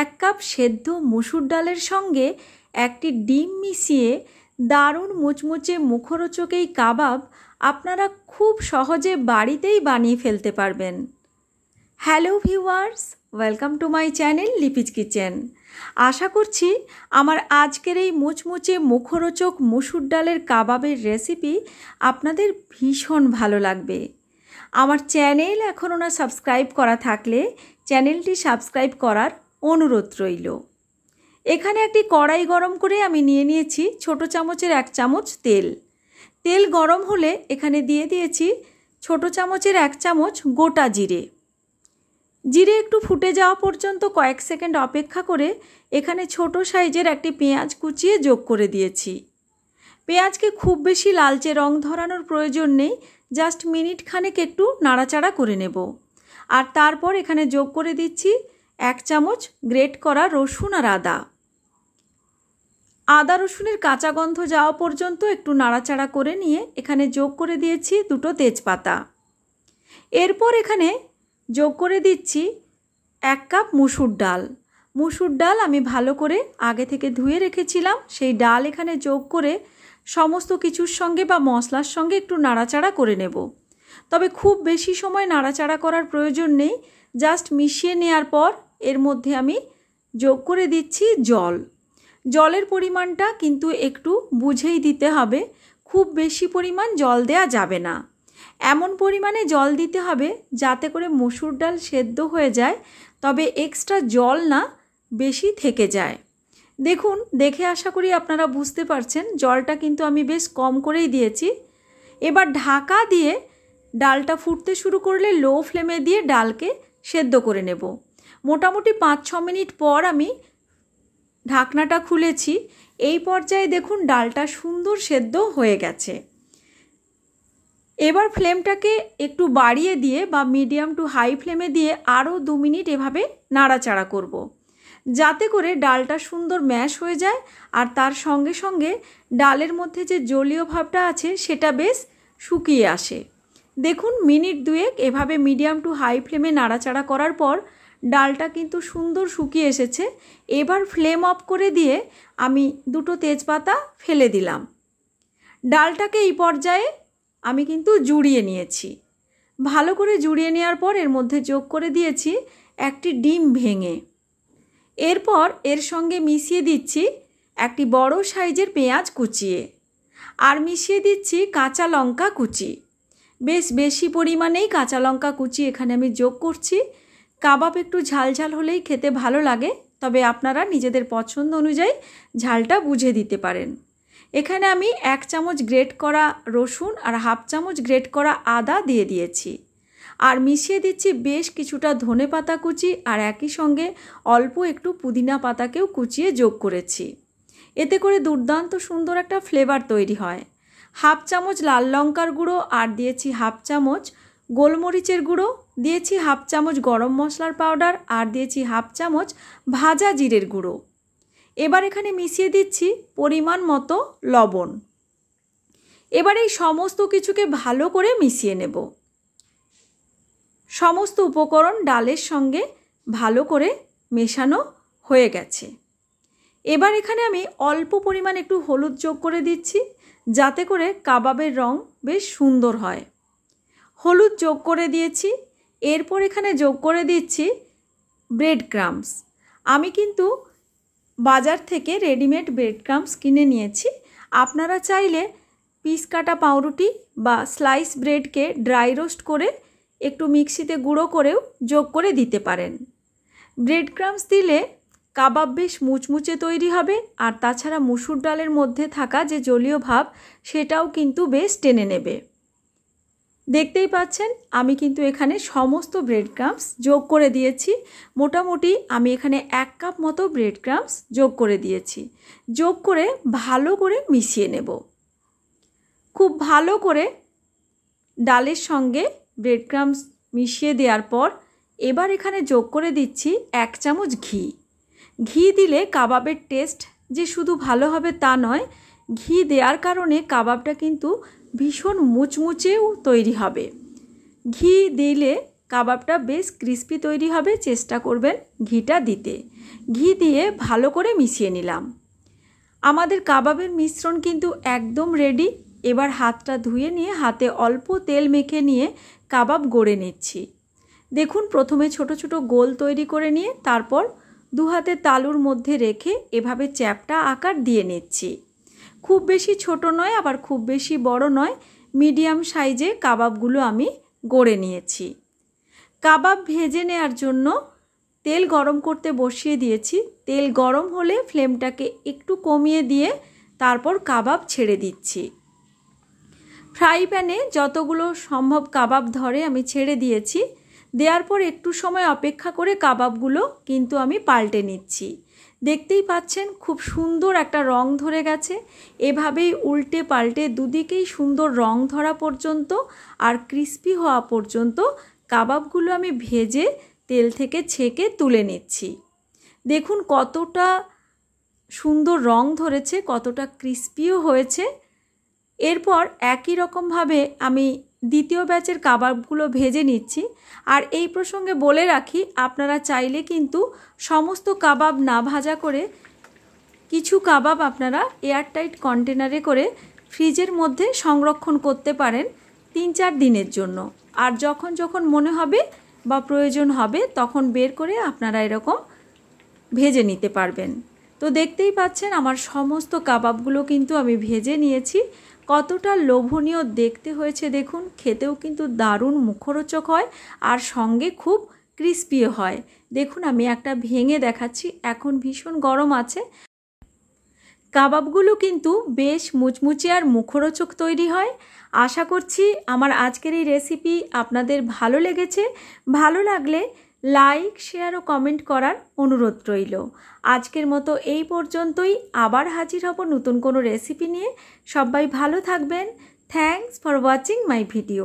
এক কাপ সেদ্ধ মুসুর ডালের সঙ্গে একটি ডিম মিশিয়ে দারুণ মুচমুচে মুখরোচক এই কাবাব আপনারা খুব সহজে বাড়িতেই বানিয়ে ফেলতে পারবেন hello viewers welcome to my channel Lipi's kitchen আশা করছি আমার আজকের এই মুচমুচে মুখরোচক মুসুর ডালের কাবাবের রেসিপি আপনাদের ভীষণ ভালো লাগবে আমার চ্যানেল এখনও না সাবস্ক্রাইব করা থাকলে চ্যানেলটি সাবস্ক্রাইব করার অনুরোধ রইল এখানে একটি কড়াই গরম করে আমি নিয়ে নিয়েছি ছোট চামচের এক চামচ তেল তেল গরম হলে এখানে দিয়ে দিয়েছি ছোট চামচের এক চামচ গোটা জিরে জিরে একটু ফুটে যাওয়া পর্যন্ত কয়েক সেকেন্ড অপেক্ষা করে এখানে ছোট সাইজের একটি পেঁয়াজ কুচিয়ে যোগ করে দিয়েছি পেঁয়াজকে খুব বেশি লালচে রং ধরানোর প্রয়োজন নেই জাস্ট মিনিট খানেক একটু নাড়াচাড়া করে নেব আর তারপর এখানে যোগ করে দিচ্ছি এক চামচ গ্রেট করা রসুন আর আদা আদা রসুনের কাঁচা গন্ধ যাওয়া পর্যন্ত একটু নাড়াচাড়া করে নিয়ে এখানে যোগ করে দিয়েছি দুটো তেজপাতা এরপর এখানে যোগ করে দিচ্ছি এক কাপ মুসুর ডাল মুসুর ডাল আমি ভালো করে আগে থেকে ধুয়ে রেখেছিলাম সেই ডাল এখানে যোগ করে সমস্ত কিছুর সঙ্গে বা মশলার সঙ্গে একটু নাড়াচাড়া করে নেব তবে খুব বেশি সময় নাড়াচাড়া করার প্রয়োজন নেই জাস্ট মিশিয়ে নেওয়ার পর এর মধ্যে আমি যোগ করে দিচ্ছি জল জলের পরিমাণটা কিন্তু একটু বুঝেই দিতে হবে খুব বেশি পরিমাণ জল দেয়া যাবে না এমন পরিমাণে জল দিতে হবে যাতে করে মসুর ডাল সেদ্ধ হয়ে যায় তবে এক্সট্রা জল না বেশি থেকে যায় দেখুন দেখে আশা করি আপনারা বুঝতে পারছেন জলটা কিন্তু আমি বেশ কম করেই দিয়েছি এবার ঢাকা দিয়ে ডালটা ফুটতে শুরু করলে লো ফ্লেমে দিয়ে ডালকে সেদ্ধ করে নেব মোটামুটি পাঁচ ছ মিনিট পর আমি ঢাকনাটা খুলেছি এই পর্যায়ে দেখুন ডালটা সুন্দর সেদ্ধ হয়ে গেছে এবার ফ্লেমটাকে একটু বাড়িয়ে দিয়ে বা মিডিয়াম টু হাই ফ্লেমে দিয়ে আরও দু মিনিট এভাবে নাড়াচাড়া করব। যাতে করে ডালটা সুন্দর ম্যাশ হয়ে যায় আর তার সঙ্গে সঙ্গে ডালের মধ্যে যে জলীয় ভাবটা আছে সেটা বেশ শুকিয়ে আসে দেখুন মিনিট দুয়েক এভাবে মিডিয়াম টু হাই ফ্লেমে নাড়াচাড়া করার পর ডালটা কিন্তু সুন্দর শুকিয়ে এসেছে এবার ফ্লেম অফ করে দিয়ে আমি দুটো তেজপাতা ফেলে দিলাম ডালটাকে এই পর্যায়ে আমি কিন্তু জুড়িয়ে নিয়েছি ভালো করে জুড়িয়ে নেওয়ার পর এর মধ্যে যোগ করে দিয়েছি একটি ডিম ভেঙে এরপর এর সঙ্গে মিশিয়ে দিচ্ছি একটি বড় সাইজের পেঁয়াজ কুচিয়ে আর মিশিয়ে দিচ্ছি কাঁচা লঙ্কা কুচি বেশ বেশি পরিমাণেই কাঁচা লঙ্কা কুচি এখানে আমি যোগ করছি কাবাব একটু ঝালঝাল হলেই খেতে ভালো লাগে তবে আপনারা নিজেদের পছন্দ অনুযায়ী ঝালটা বুঝে দিতে পারেন এখানে আমি এক চামচ গ্রেট করা রসুন আর হাফ চামচ গ্রেট করা আদা দিয়ে দিয়েছি আর মিশিয়ে দিচ্ছি বেশ কিছুটা ধনে পাতা কুচি আর একই সঙ্গে অল্প একটু পুদিনা পাতাকেও কুচিয়ে যোগ করেছি এতে করে দুর্দান্ত সুন্দর একটা ফ্লেভার তৈরি হয় হাফ চামচ লাল লঙ্কার গুঁড়ো আর দিয়েছি হাফ চামচ গোলমরিচের গুঁড়ো দিয়েছি হাফ চামচ গরম মশলার পাউডার আর দিয়েছি হাফ চামচ ভাজা জিরের গুঁড়ো এবার এখানে মিশিয়ে দিচ্ছি পরিমাণ মতো লবণ এবার এই সমস্ত কিছুকে ভালো করে মিশিয়ে নেব সমস্ত উপকরণ ডালের সঙ্গে ভালো করে মেশানো হয়ে গেছে এবার এখানে আমি অল্প পরিমাণ একটু হলুদ যোগ করে দিচ্ছি যাতে করে কাবাবের রং বেশ সুন্দর হয় হলুদ যোগ করে দিয়েছি এরপর এখানে যোগ করে দিচ্ছি ব্রেড ক্রামস আমি কিন্তু বাজার থেকে রেডিমেড ব্রেড ক্রামস কিনে নিয়েছি আপনারা চাইলে পিস কাটা পাউরুটি বা স্লাইস ব্রেডকে ড্রাই রোস্ট করে একটু মিক্সিতে গুঁড়ো করেও যোগ করে দিতে পারেন ব্রেড ক্রামস দিলে কাবাব বেশ মুচমুচে তৈরি হবে আর তাছাড়া মুসুর ডালের মধ্যে থাকা যে জলীয় ভাব সেটাও কিন্তু বেশ টেনে নেবে দেখতেই পাচ্ছেন আমি কিন্তু এখানে সমস্ত ব্রেড ক্রামস যোগ করে দিয়েছি মোটামুটি আমি এখানে এক কাপ মতো ব্রেড ক্রামস যোগ করে দিয়েছি যোগ করে ভালো করে মিশিয়ে নেব খুব ভালো করে ডালের সঙ্গে ব্রেড ক্রামস মিশিয়ে দেওয়ার পর এবার এখানে যোগ করে দিচ্ছি এক চামচ ঘি ঘি দিলে কাবাবের টেস্ট যে শুধু ভালো হবে তা নয় ঘি দেওয়ার কারণে কাবাবটা কিন্তু ভীষণ মুচমুচেও তৈরি হবে ঘি দিলে কাবাবটা বেশ ক্রিস্পি তৈরি হবে চেষ্টা করবেন ঘিটা দিতে ঘি দিয়ে ভালো করে মিশিয়ে নিলাম আমাদের কাবাবের মিশ্রণ কিন্তু একদম রেডি এবার হাতটা ধুয়ে নিয়ে হাতে অল্প তেল মেখে নিয়ে কাবাব গড়ে নিচ্ছি দেখুন প্রথমে ছোট ছোট গোল তৈরি করে নিয়ে তারপর দু হাতে তালুর মধ্যে রেখে এভাবে চ্যাপটা আকার দিয়ে নিচ্ছি খুব বেশি ছোট নয় আবার খুব বেশি বড় নয় মিডিয়াম সাইজে কাবাবগুলো আমি গড়ে নিয়েছি কাবাব ভেজে নেওয়ার জন্য তেল গরম করতে বসিয়ে দিয়েছি তেল গরম হলে ফ্লেমটাকে একটু কমিয়ে দিয়ে তারপর কাবাব ছেড়ে দিচ্ছি ফ্রাই প্যানে যতগুলো সম্ভব কাবাব ধরে আমি ছেড়ে দিয়েছি দেওয়ার পর একটু সময় অপেক্ষা করে কাবাবগুলো কিন্তু আমি পাল্টে নিচ্ছি দেখতেই পাচ্ছেন খুব সুন্দর একটা রং ধরে গেছে এভাবেই উল্টে পাল্টে দুদিকেই সুন্দর রং ধরা পর্যন্ত আর ক্রিস্পি হওয়া পর্যন্ত কাবাবগুলো আমি ভেজে তেল থেকে ছেঁকে তুলে নিচ্ছি দেখুন কতটা সুন্দর রং ধরেছে কতটা ক্রিস্পিও হয়েছে এরপর একই রকমভাবে আমি দ্বিতীয় ব্যাচের কাবাবগুলো ভেজে নিচ্ছি আর এই প্রসঙ্গে বলে রাখি আপনারা চাইলে কিন্তু সমস্ত কাবাব না ভাজা করে কিছু কাবাব আপনারা এয়ারটাইট কন্টেনারে করে ফ্রিজের মধ্যে সংরক্ষণ করতে পারেন তিন চার দিনের জন্য আর যখন যখন মনে হবে বা প্রয়োজন হবে তখন বের করে আপনারা এরকম ভেজে নিতে পারবেন তো দেখতেই পাচ্ছেন আমার সমস্ত কাবাবগুলো কিন্তু আমি ভেজে নিয়েছি কতটা লোভনীয় দেখতে হয়েছে দেখুন খেতেও কিন্তু দারুণ মুখরোচক হয় আর সঙ্গে খুব ক্রিস্পি হয় দেখুন আমি একটা ভেঙে দেখাচ্ছি এখন ভীষণ গরম আছে কাবাবগুলো কিন্তু বেশ মুচমুচে আর মুখরোচক তৈরি হয় আশা করছি আমার আজকের এই রেসিপি আপনাদের ভালো লেগেছে ভালো লাগলে লাইক শেয়ার ও কমেন্ট করার অনুরোধ রইল আজকের মতো এই পর্যন্তই আবার হাজির হব নতুন কোনো রেসিপি নিয়ে সবাই ভালো থাকবেন thanks for watching my video